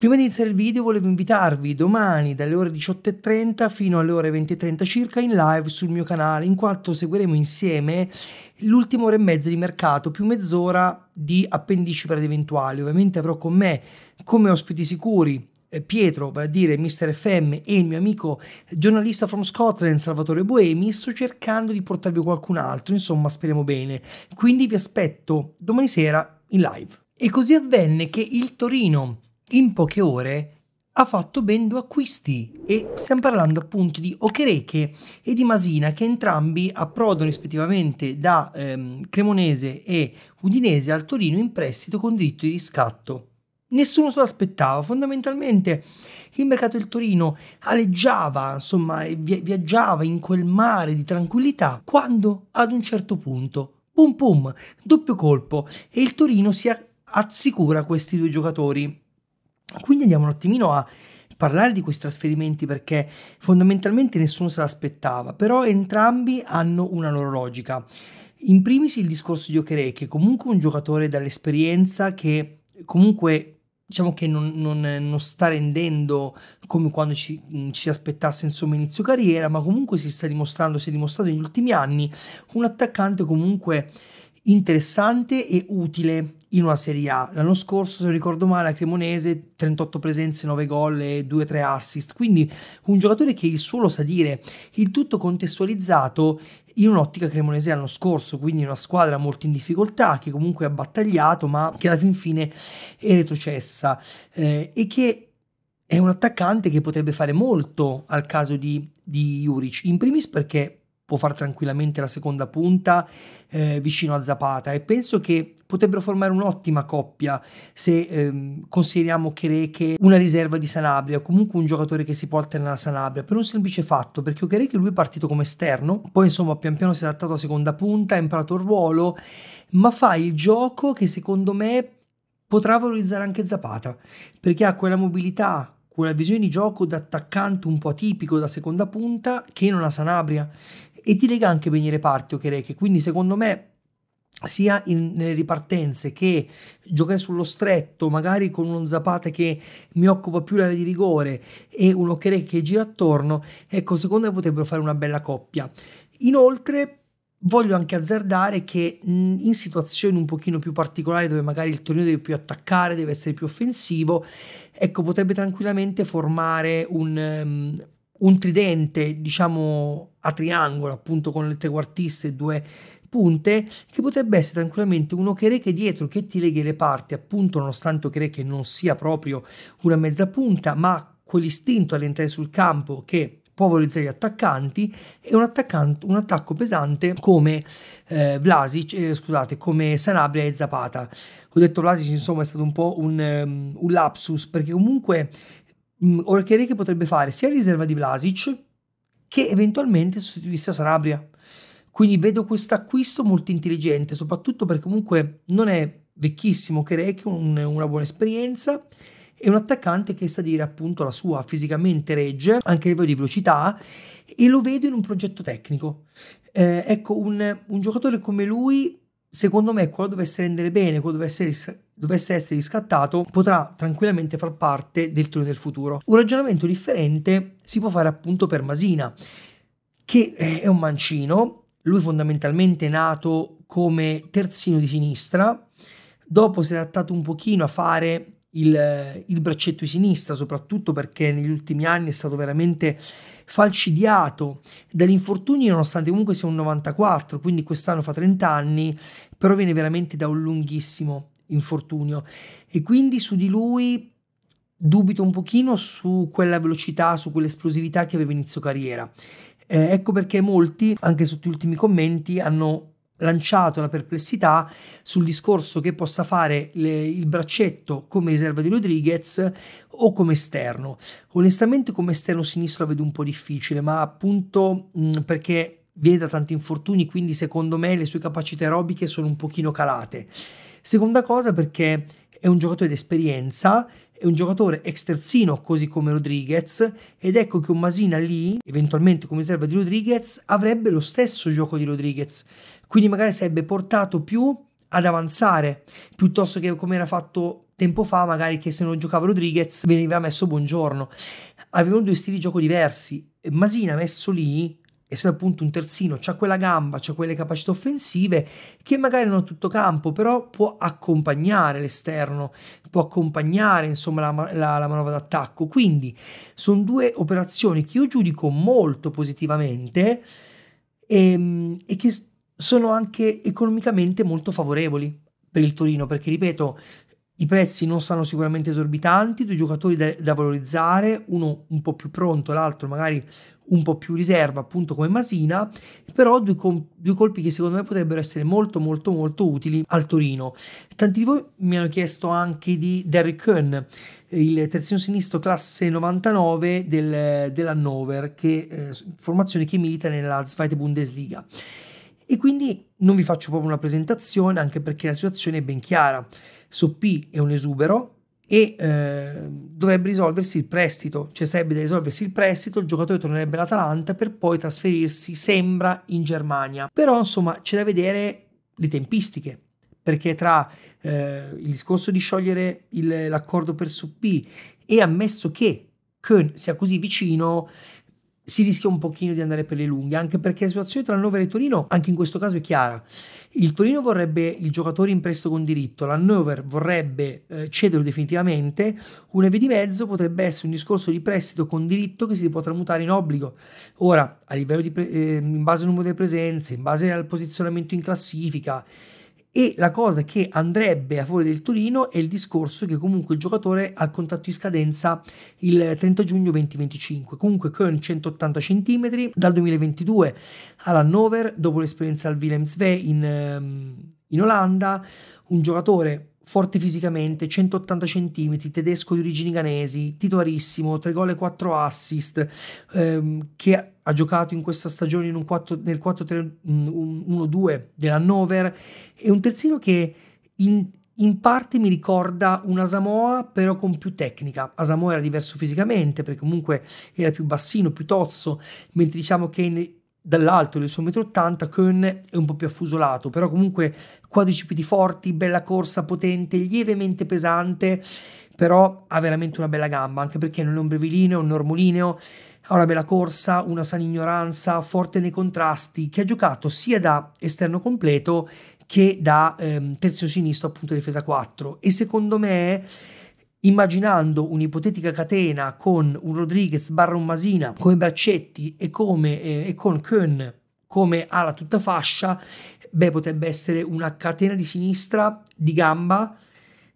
Prima di iniziare il video volevo invitarvi domani dalle ore 18.30 fino alle ore 20.30 circa in live sul mio canale in quanto seguiremo insieme l'ultima ora e mezza di mercato più mezz'ora di appendici per ed eventuali. Ovviamente avrò con me come ospiti sicuri eh, Pietro, vale a dire Mr. FM e il mio amico giornalista from Scotland Salvatore Boemi, sto cercando di portarvi qualcun altro, insomma speriamo bene. Quindi vi aspetto domani sera in live. E così avvenne che il Torino in poche ore ha fatto ben due acquisti e stiamo parlando appunto di Okereke e di Masina che entrambi approdano rispettivamente da ehm, Cremonese e Udinese al Torino in prestito con diritto di riscatto. Nessuno se lo aspettava, fondamentalmente il mercato del Torino aleggiava, insomma, viaggiava in quel mare di tranquillità quando ad un certo punto, pum pum, doppio colpo e il Torino si assicura questi due giocatori quindi andiamo un attimino a parlare di questi trasferimenti perché fondamentalmente nessuno se l'aspettava, però entrambi hanno una loro logica. In primis il discorso di Okere, che è comunque un giocatore dall'esperienza che comunque diciamo che non, non, non, sta rendendo come quando ci, ci aspettasse insomma inizio carriera, ma comunque si sta dimostrando, si è dimostrato negli ultimi anni un attaccante comunque interessante e utile in una Serie A. L'anno scorso, se non ricordo male, a Cremonese 38 presenze, 9 gol e 2-3 assist. Quindi un giocatore che il suo lo sa dire, il tutto contestualizzato in un'ottica cremonese l'anno scorso, quindi una squadra molto in difficoltà, che comunque ha battagliato, ma che alla fin fine è retrocessa eh, e che è un attaccante che potrebbe fare molto al caso di, di Juric, in primis perché può fare tranquillamente la seconda punta eh, vicino a Zapata e penso che potrebbero formare un'ottima coppia se ehm, consideriamo Kereke una riserva di Sanabria o comunque un giocatore che si porta nella Sanabria per un semplice fatto perché Kereke lui è partito come esterno poi insomma pian piano si è adattato a seconda punta ha imparato il ruolo ma fa il gioco che secondo me potrà valorizzare anche Zapata perché ha quella mobilità quella visione di gioco da attaccante un po' atipico da seconda punta che non ha Sanabria e ti lega anche bene i reparti Okereke, quindi secondo me sia in, nelle ripartenze che giocare sullo stretto, magari con uno Zapata che mi occupa più l'area di rigore e un Okereke che gira attorno, ecco, secondo me potrebbero fare una bella coppia. Inoltre voglio anche azzardare che in situazioni un pochino più particolari dove magari il Torino deve più attaccare, deve essere più offensivo, ecco, potrebbe tranquillamente formare un, um, un tridente, diciamo, a triangolo, appunto con le tre quartiste e due punte che potrebbe essere tranquillamente uno che reca dietro che ti leghi le parti appunto nonostante reca non sia proprio una mezza punta ma quell'istinto all'entrare sul campo che può valorizzare gli attaccanti e un, un attacco pesante come eh, Vlasic, eh, scusate, come Sanabria e Zapata. Ho detto Vlasic, insomma, è stato un po' un, um, un lapsus perché comunque mm, ora che Orchereke potrebbe fare sia riserva di Vlasic che eventualmente sostituisse Sanabria. Quindi vedo questo acquisto molto intelligente, soprattutto perché comunque non è vecchissimo Kereke, un, una buona esperienza è un attaccante che sa dire appunto la sua fisicamente regge, anche a livello di velocità, e lo vedo in un progetto tecnico. Eh, ecco, un, un, giocatore come lui, secondo me, quello dovesse rendere bene, quello dovesse essere dovesse essere riscattato, potrà tranquillamente far parte del trio del futuro. Un ragionamento differente si può fare appunto per Masina, che eh, è un mancino, lui fondamentalmente è nato come terzino di sinistra, dopo si è adattato un pochino a fare il, il braccetto di sinistra, soprattutto perché negli ultimi anni è stato veramente falcidiato dagli infortuni nonostante comunque sia un 94, quindi quest'anno fa 30 anni, però viene veramente da un lunghissimo infortunio e quindi su di lui dubito un pochino su quella velocità, su quell'esplosività che aveva inizio carriera. Eh, ecco perché molti, anche sotto gli ultimi commenti, hanno lanciato la perplessità sul discorso che possa fare le, il braccetto come riserva di Rodriguez o come esterno. Onestamente come esterno sinistro la vedo un po' difficile, ma appunto mh, mm, perché viene da tanti infortuni, quindi secondo me le sue capacità aerobiche sono un pochino calate. Seconda cosa perché è un giocatore d'esperienza, è un giocatore ex terzino così come Rodriguez ed ecco che un Masina lì, eventualmente come riserva di Rodriguez, avrebbe lo stesso gioco di Rodriguez quindi magari sarebbe portato più ad avanzare piuttosto che come era fatto tempo fa, magari che se non giocava Rodriguez veniva messo buongiorno. Avevano due stili di gioco diversi. Masina messo lì, essendo appunto un terzino, c'ha quella gamba, c'ha quelle capacità offensive che magari non ha tutto campo, però può accompagnare l'esterno, può accompagnare insomma la, la, la manovra d'attacco. Quindi sono due operazioni che io giudico molto positivamente e, ehm, e che sono anche economicamente molto favorevoli per il Torino, perché ripeto, i prezzi non saranno sicuramente esorbitanti, due giocatori da, da valorizzare, uno un po' più pronto, l'altro magari un po' più riserva, appunto come Masina, però due, due, colpi che secondo me potrebbero essere molto molto molto utili al Torino. Tanti di voi mi hanno chiesto anche di Derrick Cohn, il terzino sinistro classe 99 del, dell'Hannover, che, eh, formazione che milita nella Zweite Bundesliga. E quindi non vi faccio proprio una presentazione, anche perché la situazione è ben chiara. Soppi è un esubero e eh, dovrebbe risolversi il prestito, cioè sarebbe da risolversi il prestito, il giocatore tornerebbe all'Atalanta per poi trasferirsi, sembra, in Germania. Però insomma c'è da vedere le tempistiche, perché tra eh, il discorso di sciogliere il, l'accordo per Soppi e ammesso che Köhn sia così vicino, si rischia un pochino di andare per le lunghe, anche perché la situazione tra Hannover e Torino, anche in questo caso, è chiara. Il Torino vorrebbe il giocatore in prestito con diritto, l'Hannover vorrebbe eh, cederlo definitivamente, una via di mezzo potrebbe essere un discorso di prestito con diritto che si può tramutare in obbligo. Ora, a livello di pre- eh, in base al numero delle presenze, in base al posizionamento in classifica, e la cosa che andrebbe a favore del Torino è il discorso che comunque il giocatore ha il contratto di scadenza il 30 giugno 2025, comunque con 180 cm dal 2022 all'Hannover dopo l'esperienza al Wilhelmsvee in, ehm, in Olanda, un giocatore forte fisicamente, 180 cm, tedesco di origini ghanesi, titolarissimo, 3 gol e 4 assist, ehm, che ha giocato in questa stagione in 4, nel 4-3-1-2 dell'Hannover, è un terzino che in, in parte mi ricorda una Samoa, però con più tecnica. Asamoa era diverso fisicamente, perché comunque era più bassino, più tozzo, mentre diciamo che in, dall'alto del suo metro 80 Kohn è un po' più affusolato, però comunque quadricipiti forti, bella corsa, potente, lievemente pesante, però ha veramente una bella gamba, anche perché non è un brevilineo, è un normolineo, ha una bella corsa, una sana ignoranza, forte nei contrasti, che ha giocato sia da esterno completo che da ehm, terzo sinistro, appunto difesa 4 e secondo me immaginando un'ipotetica catena con un Rodriguez barra un Masina come Braccetti e, come, eh, e con Köhn come ala tutta fascia, beh, potrebbe essere una catena di sinistra, di gamba,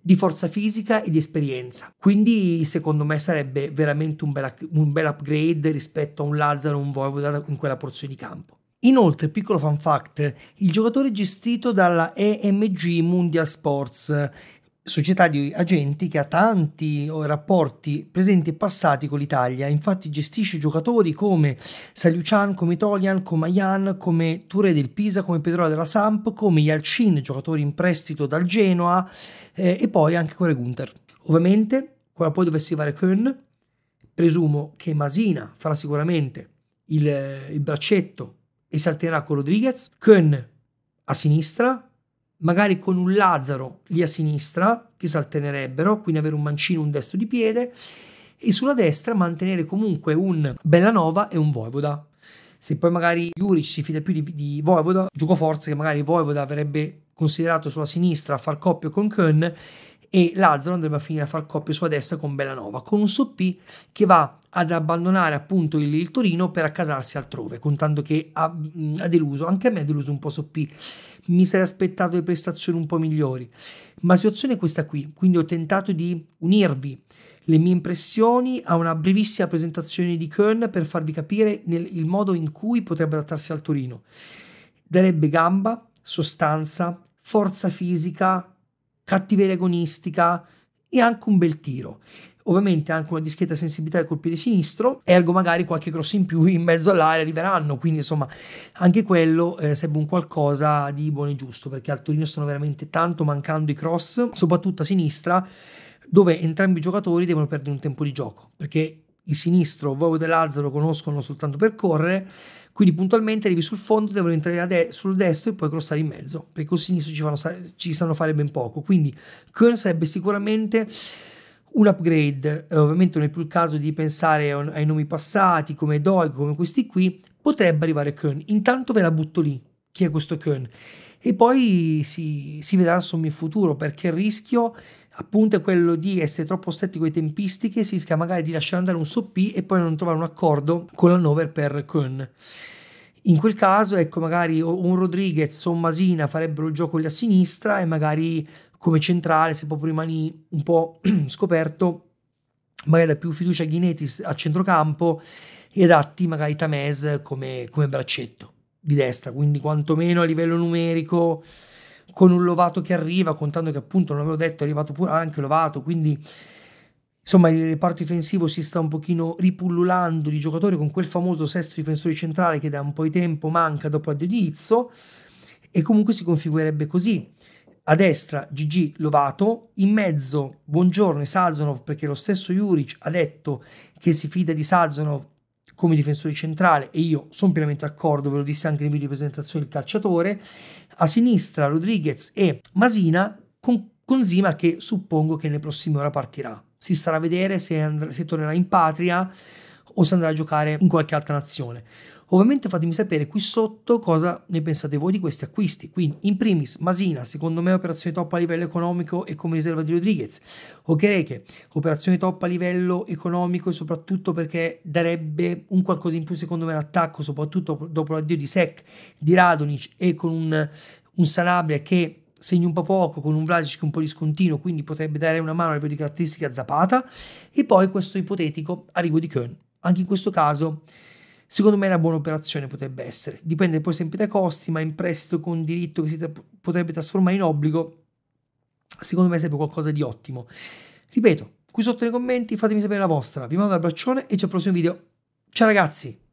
di forza fisica e di esperienza. Quindi, secondo me, sarebbe veramente un bel, un bel upgrade rispetto a un Lazzaro o un Voivoda in quella porzione di campo. Inoltre, piccolo fun fact, il giocatore gestito dalla EMG Mundial Sports società di agenti che ha tanti eh, rapporti presenti e passati con l'Italia, infatti gestisce giocatori come Saliucian, come Tolian, come Ayan, come Touré del Pisa, come Pedrola della Samp, come Yalcin, giocatori in prestito dal Genoa eh, e poi anche Core Gunther. Ovviamente, quella poi dovessi arrivare Köhn, presumo che Masina farà sicuramente il, eh, il braccetto e salterà con Rodriguez, Köhn a sinistra, magari con un Lazzaro lì a sinistra che si alternerebbero, quindi avere un mancino, un destro di piede e sulla destra mantenere comunque un Bellanova e un Voivoda. Se poi magari Juric si fida più di, di Voivoda, gioco forza che magari Voivoda avrebbe considerato sulla sinistra a far coppio con Kun e Lazzaro andrebbe a finire a far coppia sulla destra con Bellanova, con un Soppi che va ad abbandonare appunto il, il Torino per accasarsi altrove, contando che ha, ha, deluso, anche a me ha deluso un po' Soppi, mi sarei aspettato le prestazioni un po' migliori, ma la situazione è questa qui, quindi ho tentato di unirvi le mie impressioni a una brevissima presentazione di Kern per farvi capire nel, il modo in cui potrebbe adattarsi al Torino. Darebbe gamba, sostanza, forza fisica, cattiveria agonistica e anche un bel tiro. Ovviamente anche una discreta sensibilità al colpire sinistro, ergo magari qualche cross in più in mezzo all'area arriveranno, quindi insomma anche quello eh, sarebbe un qualcosa di buono e giusto, perché al Torino stanno veramente tanto mancando i cross, soprattutto a sinistra, dove entrambi i giocatori devono perdere un tempo di gioco, perché il sinistro, Vovo e Lazzaro conoscono soltanto per correre, quindi puntualmente arrivi sul fondo, devono entrare de- sul destro e poi crossare in mezzo, perché col sinistro ci, fanno sa- ci sanno fare ben poco. Quindi Kern sarebbe sicuramente un upgrade. Eh, ovviamente non è più il caso di pensare a- ai nomi passati come Doig, come questi qui. Potrebbe arrivare Kern. Intanto ve la butto lì. Chi è questo Kern? E poi si, si vedrà insomma in futuro perché il rischio appunto è quello di essere troppo stretti con le tempistiche, si rischia magari di lasciare andare un soppì e poi non trovare un accordo con l'Hannover per Kun. In quel caso, ecco, magari un Rodriguez o un Masina farebbero il gioco lì a sinistra e magari come centrale, se proprio rimani un po' scoperto, magari ha più fiducia a Ginetis a centrocampo e adatti magari Tamez come, come braccetto di destra, quindi quantomeno a livello numerico con un Lovato che arriva, contando che appunto, non avevo detto, è arrivato pure anche Lovato, quindi insomma il reparto difensivo si sta un pochino ripullulando di giocatori con quel famoso sesto difensore centrale che da un po' di tempo manca dopo addio di Izzo e comunque si configurerebbe così. A destra Gigi Lovato, in mezzo Buongiorno e Sazonov perché lo stesso Juric ha detto che si fida di Sazonov come difensore centrale e io sono pienamente d'accordo, ve lo disse anche nel video di presentazione del calciatore, a sinistra Rodriguez e Masina con, con Zima che suppongo che nelle prossime ore partirà. Si starà a vedere se, and- se tornerà in patria o se andrà a giocare in qualche altra nazione. Ovviamente fatemi sapere qui sotto cosa ne pensate voi di questi acquisti. Quindi in primis Masina, secondo me operazione top a livello economico e come riserva di Rodriguez. Okereke, operazione top a livello economico e soprattutto perché darebbe un qualcosa in più secondo me all'attacco, soprattutto dopo l'addio di Sec, di Radonic e con un, un Sanabria che segna un po' poco con un Vlasic un po' discontinuo, quindi potrebbe dare una mano a livello di caratteristica Zapata, e poi questo ipotetico arrivo di Köln. Anche in questo caso Secondo me una buona operazione potrebbe essere. Dipende poi sempre dai costi, ma in prestito con diritto che si tra potrebbe trasformare in obbligo, secondo me è sempre qualcosa di ottimo. Ripeto, qui sotto nei commenti fatemi sapere la vostra. Vi mando un abbraccione e ci al prossimo video. Ciao ragazzi!